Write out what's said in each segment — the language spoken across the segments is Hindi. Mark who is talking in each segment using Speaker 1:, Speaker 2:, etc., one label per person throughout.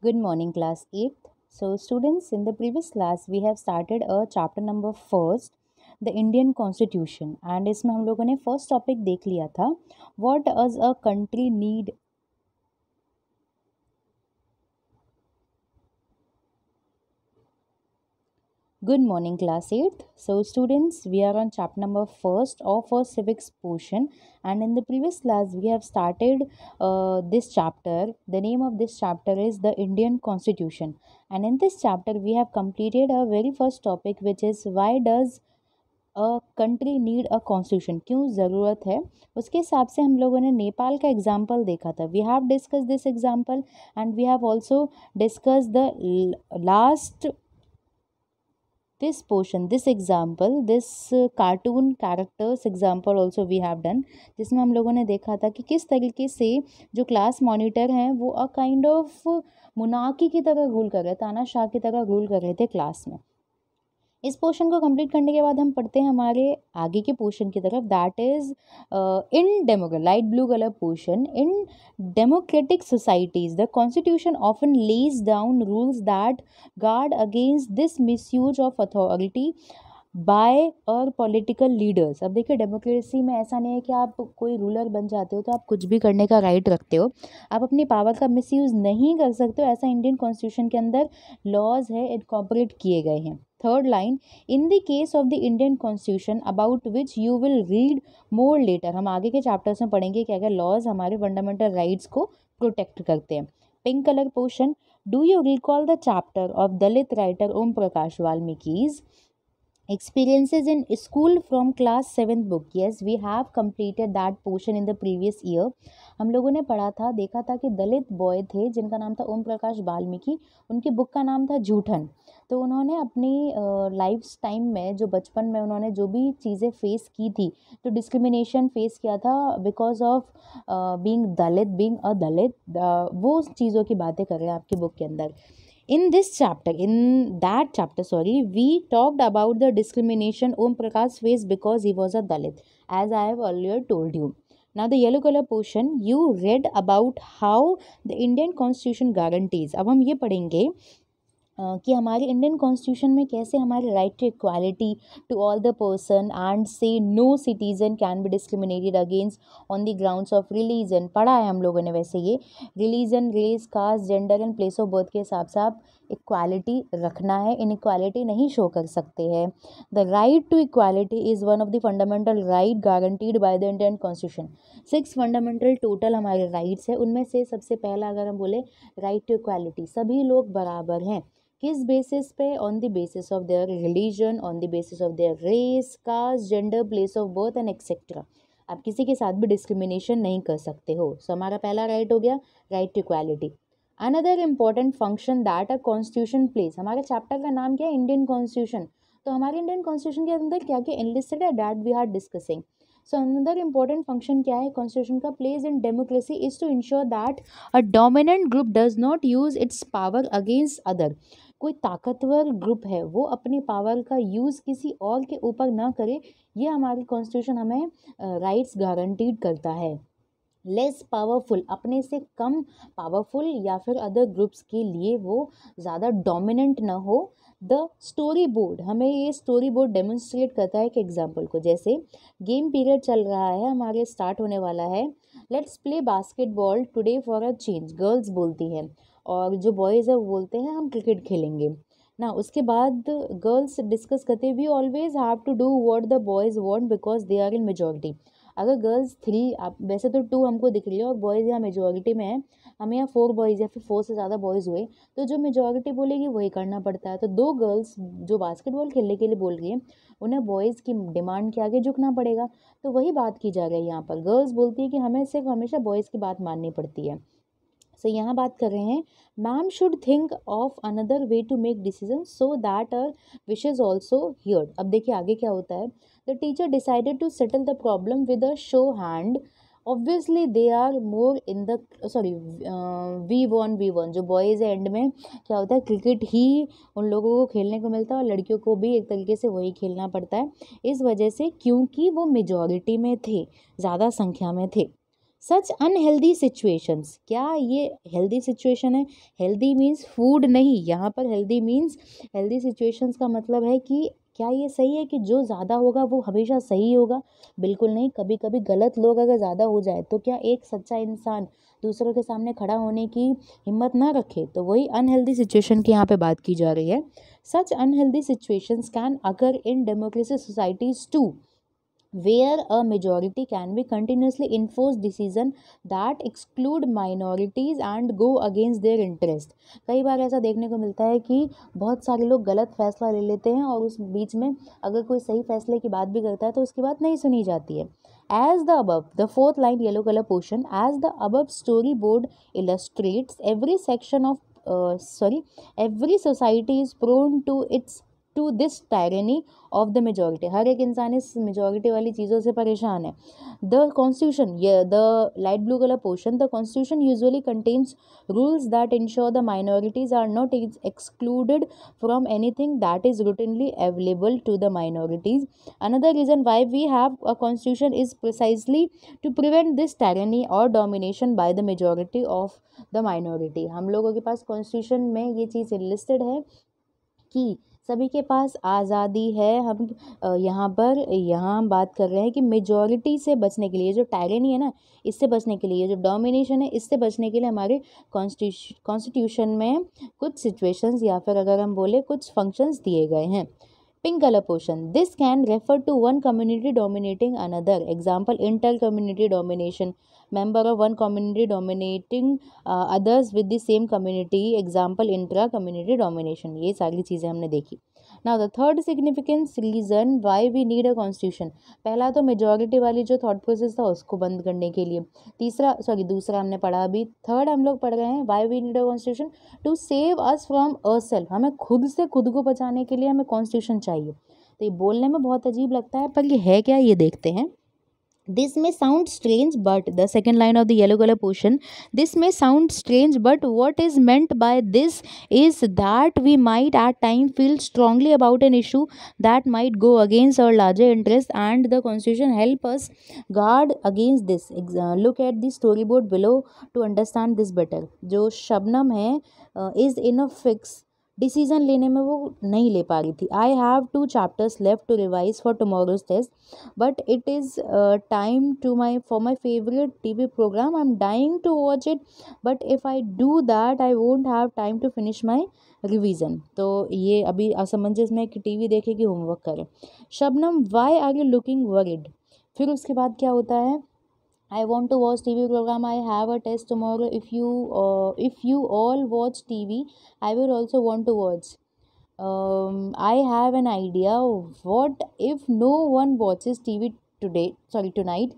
Speaker 1: Good morning class 8th. So students in the previous class we have started a chapter number 1 the indian constitution and isme hum logo ne first topic dekh liya tha what does a country need Good morning class eight. So students we are on chapter number 1st of our civics portion and in the previous class we have started uh, this chapter. The name of this chapter is the Indian constitution and in this chapter we have completed our very first topic which is why does a country need a constitution? क्यों ज़रूरत है उसके हिसाब से हम लोगों ने Nepal का example देखा था We have discussed this example, and we have also discussed the last. this portion this example this cartoon characters example also we have done जिसमें हम लोगों ने देखा था कि किस तरीके से जो class monitor हैं वो a kind of मुनाकी की तरह रूल कर रहे थे आना शाह की तरह रूल कर रहे थे क्लास में इस पोर्शन को कंप्लीट करने के बाद हम पढ़ते हैं हमारे आगे के पोर्शन की तरफ that is in democrat light blue colour portion in democratic societies the constitution often lays down rules that guard against this misuse of authority by और पॉलिटिकल लीडर्स अब देखिए डेमोक्रेसी में ऐसा नहीं है कि आप कोई रूलर बन जाते हो तो आप कुछ भी करने का राइट रखते हो आप अपनी पावर का मिसयूज़ नहीं कर सकते हो ऐसा इंडियन कॉन्स्टिट्यूशन के अंदर लॉज है इनकॉपरेट किए गए हैं third line in the case of the indian constitution about which you will read more later हम आगे के chapters में पढ़ेंगे क्या क्या laws हमारे fundamental rights को protect करते हैं pink color portion do you recall the chapter of dalit writer om prakash valmiki's experiences in school from class 7th book yes we have completed that portion in the previous year हम लोगों ने पढ़ा था देखा था कि दलित बॉय थे जिनका नाम था ओम प्रकाश वाल्मीकि उनकी बुक का नाम था जूठन तो उन्होंने अपनी लाइफ टाइम में जो बचपन में उन्होंने जो भी चीज़ें फेस की थी जो डिस्क्रिमिनेशन फेस किया था because of being Dalit being a Dalit वो चीज़ों की बातें कर रहे हैं आपकी बुक के अंदर in this chapter in that chapter sorry we talked about the discrimination Om Prakash face because he was a Dalit as I have earlier told you Now the yellow color portion you read about how the Indian Constitution guarantees. अब हम ये पढ़ेंगे कि हमारे इंडियन कॉन्स्टिट्यूशन में कैसे हमारे right to equality to all the person and से no citizen can be discriminated against on the grounds of religion पढ़ा है हम लोगों ने वैसे ये religion race caste gender and place of birth के हिसाब से आप इक्वालिटी रखना है इनक्वालिटी नहीं शो कर सकते हैं the right to equality is one of the fundamental right guaranteed by the Indian constitution six fundamental total हमारे राइट्स हैं उनमें से सबसे पहला अगर हम बोले राइट टू इक्वालिटी सभी लोग बराबर हैं किस बेसिस पे on the basis of their religion on the basis of their race caste gender place of birth and etcetera आप किसी के साथ भी डिस्क्रिमिनेशन नहीं कर सकते हो सो so, हमारा पहला राइट हो गया right to equality another important function that a constitution place हमारे चैप्टर का नाम क्या है इंडियन कॉन्स्टिट्यूशन तो हमारे इंडियन कॉन्स्टिट्यूशन के अंदर क्या क्या इनलिस्टेड है that we are discussing so another important function क्या है कॉन्स्टिट्यूशन का place in democracy is to ensure that a dominant group does not use its power against other कोई ताकतवर ग्रुप है वो अपने पावर का यूज़ किसी और के ऊपर ना करे ये हमारी कॉन्स्टिट्यूशन हमें राइट्स गारंटीड करता है लेस पावरफुल अपने से कम पावरफुल या फिर अदर ग्रुप्स के लिए वो ज़्यादा डोमिनेंट ना हो द स्टोरी बोर्ड हमें ये स्टोरी बोर्ड डेमोन्स्ट्रेट करता है एक एग्जाम्पल को जैसे गेम पीरियड चल रहा है हमारे स्टार्ट होने वाला है let's play basketball today for a change girls बोलती हैं और जो बॉयज़ है वो बोलते हैं हम क्रिकेट खेलेंगे ना उसके बाद गर्ल्स डिस्कस करते we always have to do what the boys want because they are in majority अगर गर्ल्स थ्री आप वैसे तो टू हमको दिख रही है और बॉयज़ यहाँ मेजोरिटी में है हमें यहाँ फोर बॉयज़ या फिर फोर से ज़्यादा बॉयज़ हुए तो जो मेजोरिटी बोलेगी वही करना पड़ता है तो दो गर्ल्स जो बास्केटबॉल खेलने के लिए बोल रही है उन्हें बॉयज़ की डिमांड के आगे झुकना पड़ेगा तो वही बात की जा रही है यहाँ पर गर्ल्स बोलती है कि हमें सिर्फ हमेशा बॉयज़ की बात माननी पड़ती है सो so, यहाँ बात कर रहे हैं ma'am should think of another way to make decision so that our wishes also heard अब देखिए आगे क्या होता है The teacher decided to settle the problem with a show hand. Obviously they are more in the sorry we won we won जो बॉयज़ एंड में क्या होता है क्रिकेट ही उन लोगों को खेलने को मिलता है और लड़कियों को भी एक तरीके से वही खेलना पड़ता है इस वजह से क्योंकि वो मेजॉरिटी में थे ज़्यादा संख्या में थे सच अनहेल्दी सिचुएशंस क्या ये हेल्दी सिचुएशन है हेल्दी मीन्स फूड नहीं यहाँ पर हेल्दी मीन्स हेल्दी सिचुएशंस का मतलब है कि क्या ये सही है कि जो ज़्यादा होगा वो हमेशा सही होगा बिल्कुल नहीं कभी कभी गलत लोग अगर ज़्यादा हो जाए तो क्या एक सच्चा इंसान दूसरों के सामने खड़ा होने की हिम्मत ना रखे तो वही अनहेल्दी सिचुएशन की यहाँ पे बात की जा रही है सच अनहेल्दी सिचुएशंस कैन अगर in democracy societies to where a majority can be continuously enforce decision that exclude minorities and go against their interest कई बार ऐसा देखने को मिलता है कि बहुत सारे लोग गलत फैसला ले लेते हैं और उस बीच में अगर कोई सही फैसले की बात भी करता है तो उसकी बात नहीं सुनी जाती है as the above the fourth line yellow color portion as the above storyboard illustrates every section of uh, sorry every society is prone to its to this tyranny of the majority हर एक इंसान इस मेजोरिटी वाली चीज़ों से परेशान है the constitution the light blue colour portion the constitution usually contains rules that ensure the minorities are not is excluded from any thing that is routinely available to the minorities another reason why we have a constitution is precisely to prevent this tyranny और domination by the majority of the minority हम लोगों के पास कॉन्स्टिट्यूशन में ये चीज़ लिस्टेड है कि सभी के पास आज़ादी है हम यहाँ पर यहाँ बात कर रहे हैं कि मेजॉरिटी से बचने के लिए जो टायरेनी है ना इससे बचने के लिए जो डोमिनेशन है इससे बचने के लिए हमारे कॉन्स्टिट्यूशन में कुछ सिचुएशंस या फिर अगर हम बोले कुछ फंक्शंस दिए गए हैं pink colour portion this can refer to one community dominating another example inter community domination member of one community dominating others with the same community community intra community domination ये सारी चीज़ें हमने देखी ना now the third significance reason why we need a constitution पहला तो मेजोरिटी वाली जो थाट प्रोसेस था उसको बंद करने के लिए तीसरा सॉरी दूसरा हमने पढ़ा अभी थर्ड हम लोग पढ़ रहे हैं why we need a constitution to save us from our self हमें खुद से खुद को बचाने के लिए हमें कॉन्स्टिट्यूशन चाहिए तो ये बोलने में बहुत अजीब लगता है पर ये है क्या ये देखते हैं this may sound strange but the second line of the yellow color portion this may sound strange but what is meant by this is that we might at time feel strongly about an issue that might go against our larger interest and the constitution help us guard against this uh, look at the storyboard below to understand this better जो शबनम है is in a fix. Decision लेने में वो नहीं ले पा रही थी I have two chapters left to revise for tomorrow's test but it is time to my for my favourite T V programme I am dying to watch it but if I do that I won't have time to finish my revision तो ये अभी असमंजस में कि टी वी देखे कि होमवर्क करें Shabnam why are you looking worried फिर उसके बाद क्या होता है I want to watch TV program. I have a test tomorrow. If you uh, if you all watch TV, I will also want to watch. Um, I have an idea. What if no one watches TV today? Sorry, tonight.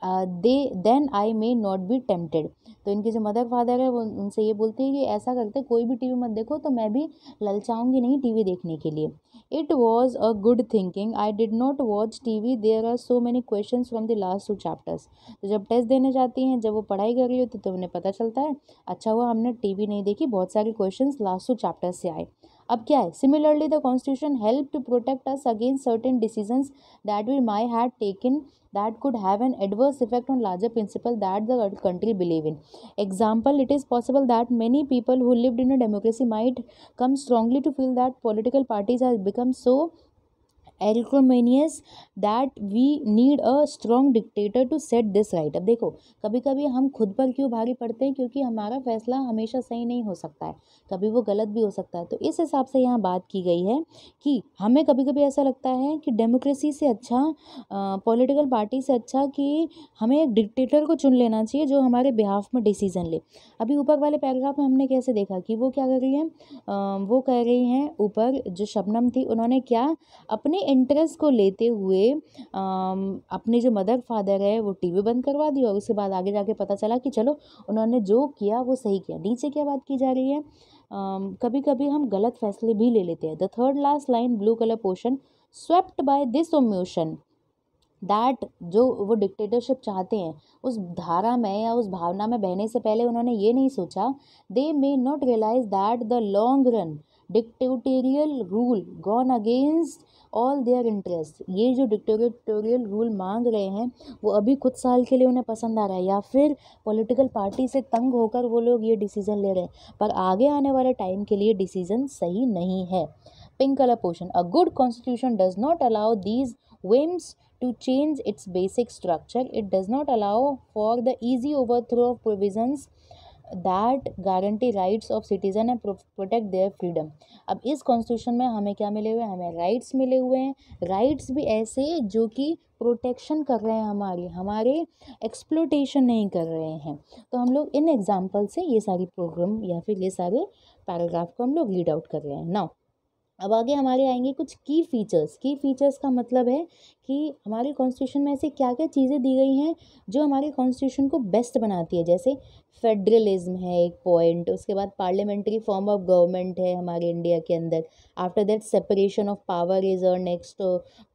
Speaker 1: Uh, they then I may not be tempted. तो इनके जो मदर फादर है वो उनसे ये बोलती है कि ऐसा करते कोई भी टीवी मत देखो तो मैं भी ललचाऊंगी नहीं टीवी देखने के लिए it was a good thinking I did not watch T V there are so many question from the last two chapters तो जब टेस्ट देने जाती हैं जब वो पढ़ाई कर रही होती तो उन्हें पता चलता है अच्छा हुआ हमने टी वी नहीं देखी बहुत सारे क्वेश्चन लास्ट टू चैप्टर्स से आए अब क्या है similarly the constitution help to protect us against certain decisions that we may had taken that could have an adverse effect on larger principle that the country believe in example it is possible that many people who lived in a democracy might come strongly to feel that political parties has become so acrimonious that we need a strong dictator to set this right अब देखो कभी कभी हम खुद पर क्यों भारी पड़ते हैं क्योंकि हमारा फैसला हमेशा सही नहीं हो सकता है कभी वो गलत भी हो सकता है तो इस हिसाब से यहाँ बात की गई है कि हमें कभी कभी ऐसा लगता है कि डेमोक्रेसी से अच्छा पॉलिटिकल पार्टी से अच्छा कि हमें एक डिक्टेटर को चुन लेना चाहिए जो हमारे बिहाफ में डिसीजन ले अभी ऊपर वाले पैराग्राफ में हमने कैसे देखा कि वो क्या कर रही है वो कह रही हैं ऊपर जो शबनम थी उन्होंने क्या अपने इंटरेस्ट को लेते हुए अपने जो मदर फादर है वो टीवी बंद करवा दी और उसके बाद आगे जाके पता चला कि चलो उन्होंने जो किया वो सही किया नीचे क्या बात की जा रही है कभी कभी हम गलत फैसले भी ले लेते हैं the third last line blue colour portion swept by this emotion that जो वो डिक्टेटरशिप चाहते हैं उस धारा में या उस भावना में बहने से पहले उन्होंने ये नहीं सोचा they may not realise that the long run dictatorial rule gone against all their interest ये जो डिक्टेटोरियल रूल मांग रहे हैं वो अभी कुछ साल के लिए उन्हें पसंद आ रहा है या फिर पॉलिटिकल पार्टी से तंग होकर वो लोग ये डिसीज़न ले रहे हैं पर आगे आने वाले टाइम के लिए डिसीज़न सही नहीं है pink colour portion a good constitution does not allow these to to change its basic structure. It does not allow for the easy overthrow of provisions that guarantee rights of citizen and protect their freedom अब इस कॉन्स्टिट्यूशन में हमें क्या मिले हुए हैं हमें राइट्स मिले हुए हैं राइट्स भी ऐसे जो कि प्रोटेक्शन कर रहे हैं हमारी हमारे एक्सप्लोटेशन नहीं कर रहे हैं तो हम लोग इन एग्जाम्पल से ये सारी प्रोग्राम या फिर ये सारे पैराग्राफ को हम लोग रीड आउट कर रहे हैं नाउ अब आगे हमारे आएंगे कुछ की फीचर्स की फीचर्स का मतलब है कि हमारे कॉन्स्टिट्यूशन में ऐसे क्या क्या चीज़ें दी गई हैं जो हमारे कॉन्स्टिट्यूशन को बेस्ट बनाती है जैसे फेडरलिज्म है एक पॉइंट उसके बाद पार्लियामेंट्री फॉर्म ऑफ गवर्नमेंट है हमारे इंडिया के अंदर after that separation of power is और next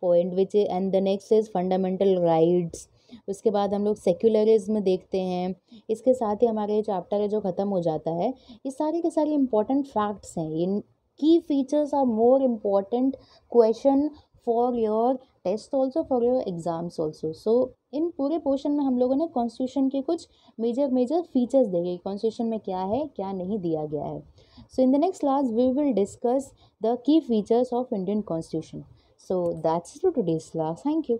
Speaker 1: point which and the next is fundamental rights उसके बाद हम लोग सेक्युलरिज्म देखते हैं इसके साथ ही हमारे ये चैप्टर है जो ख़त्म हो जाता है ये सारे के सारे इंपॉर्टेंट फैक्ट्स हैं in key features are more important question for your test also for your exams also so इन पूरे पोर्शन में हम लोगों ने कॉन्स्टिट्यूशन के कुछ मेजर मेजर फीचर्स देखे कॉन्स्टिट्यूशन में क्या है क्या नहीं दिया गया है so in the next class we will discuss the key features of Indian constitution so that's to today's class thank you